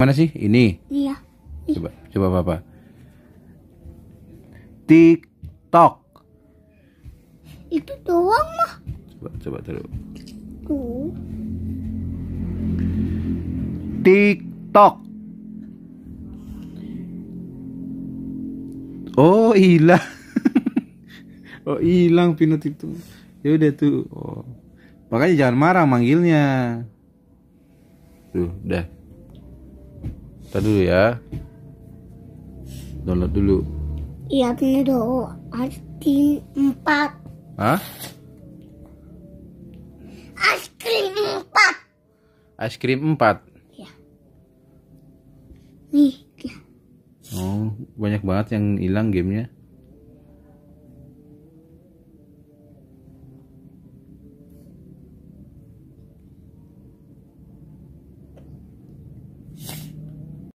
Mana sih ini? Iya. Coba coba Papa. TikTok. Itu doang mah. Coba coba taruh. Tik TikTok. Oh, hilang. oh, hilang pinot itu. Ya udah tuh. Oh. Makanya jangan marah manggilnya. Tuh, udah. Tadi dulu ya. Download dulu. Iya ini dong. cream empat. Hah? Ice cream empat. Ice cream empat. Iya. Nih. Ya. Oh, banyak banget yang hilang gamenya.